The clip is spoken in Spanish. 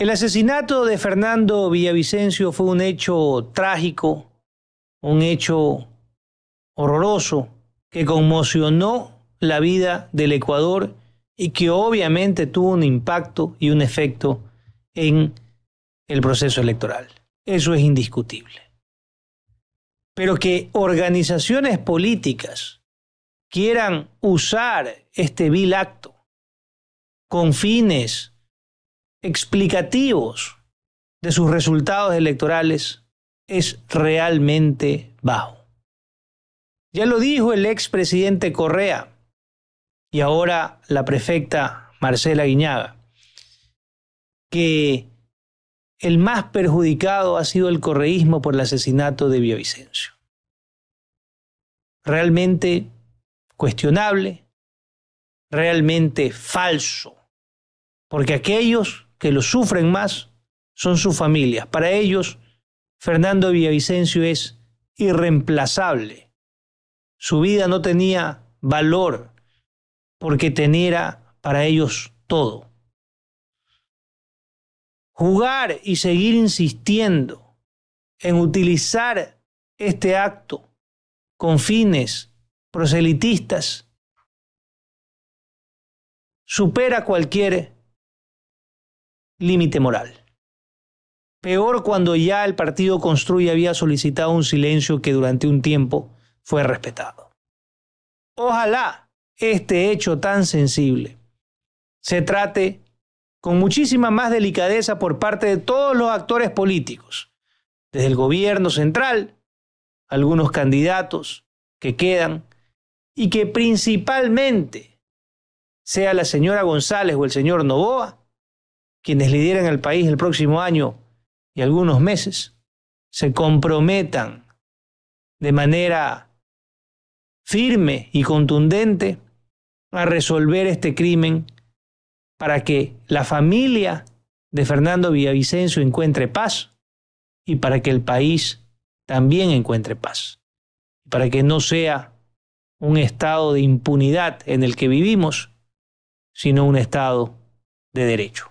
El asesinato de Fernando Villavicencio fue un hecho trágico, un hecho horroroso que conmocionó la vida del Ecuador y que obviamente tuvo un impacto y un efecto en el proceso electoral. Eso es indiscutible. Pero que organizaciones políticas quieran usar este vil acto con fines explicativos de sus resultados electorales es realmente bajo. Ya lo dijo el expresidente Correa y ahora la prefecta Marcela Guiñaga, que el más perjudicado ha sido el correísmo por el asesinato de biovicencio Realmente cuestionable, realmente falso, porque aquellos que lo sufren más son sus familias. Para ellos, Fernando Villavicencio es irreemplazable. Su vida no tenía valor porque tenía para ellos todo. Jugar y seguir insistiendo en utilizar este acto con fines proselitistas supera cualquier límite moral. Peor cuando ya el partido Construye había solicitado un silencio que durante un tiempo fue respetado. Ojalá este hecho tan sensible se trate con muchísima más delicadeza por parte de todos los actores políticos, desde el gobierno central, algunos candidatos que quedan, y que principalmente sea la señora González o el señor Novoa, quienes lideran el país el próximo año y algunos meses, se comprometan de manera firme y contundente a resolver este crimen para que la familia de Fernando Villavicencio encuentre paz y para que el país también encuentre paz, para que no sea un estado de impunidad en el que vivimos, sino un estado de derecho.